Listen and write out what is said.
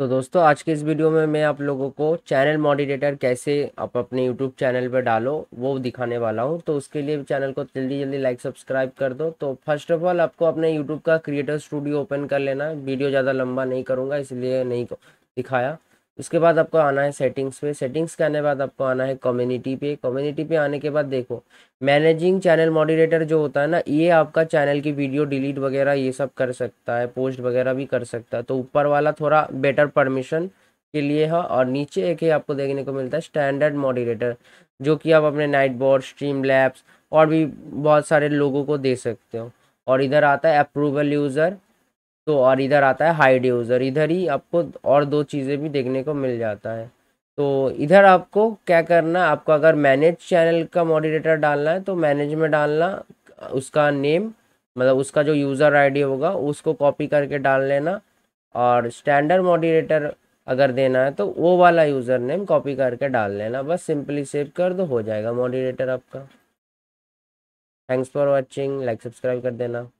तो दोस्तों आज के इस वीडियो में मैं आप लोगों को चैनल मॉडिरेटर कैसे आप अपने यूट्यूब चैनल पर डालो वो दिखाने वाला हूँ तो उसके लिए चैनल को जल्दी जल्दी लाइक सब्सक्राइब कर दो तो फर्स्ट ऑफ ऑल आपको अपने यूट्यूब का क्रिएटर स्टूडियो ओपन कर लेना वीडियो ज़्यादा लंबा नहीं करूँगा इसलिए नहीं दिखाया उसके बाद आपको आना है सेटिंग्स पे सेटिंग्स के आने बाद आपको आना है कम्युनिटी पे कम्युनिटी पे आने के बाद देखो मैनेजिंग चैनल मॉडरेटर जो होता है ना ये आपका चैनल की वीडियो डिलीट वगैरह ये सब कर सकता है पोस्ट वगैरह भी कर सकता है तो ऊपर वाला थोड़ा बेटर परमिशन के लिए है और नीचे एक ही आपको देखने को मिलता है स्टैंडर्ड मॉडरेटर जो कि आप अपने नाइट बोर्ड स्ट्रीम लैब्स और भी बहुत सारे लोगों को दे सकते हो और इधर आता है अप्रूवल यूज़र तो और इधर आता है हाई ड्यूजर इधर ही आपको और दो चीज़ें भी देखने को मिल जाता है तो इधर आपको क्या करना है आपको अगर मैनेज चैनल का मॉडिरेटर डालना है तो मैनेज में डालना उसका नेम मतलब उसका जो यूज़र आईडी होगा उसको कॉपी करके डाल लेना और स्टैंडर्ड मॉडिरेटर अगर देना है तो वो वाला यूज़र नेम कॉपी करके डाल लेना बस सिंपली सेव कर दो हो जाएगा मॉडिरेटर आपका thanks for watching like subscribe कर देना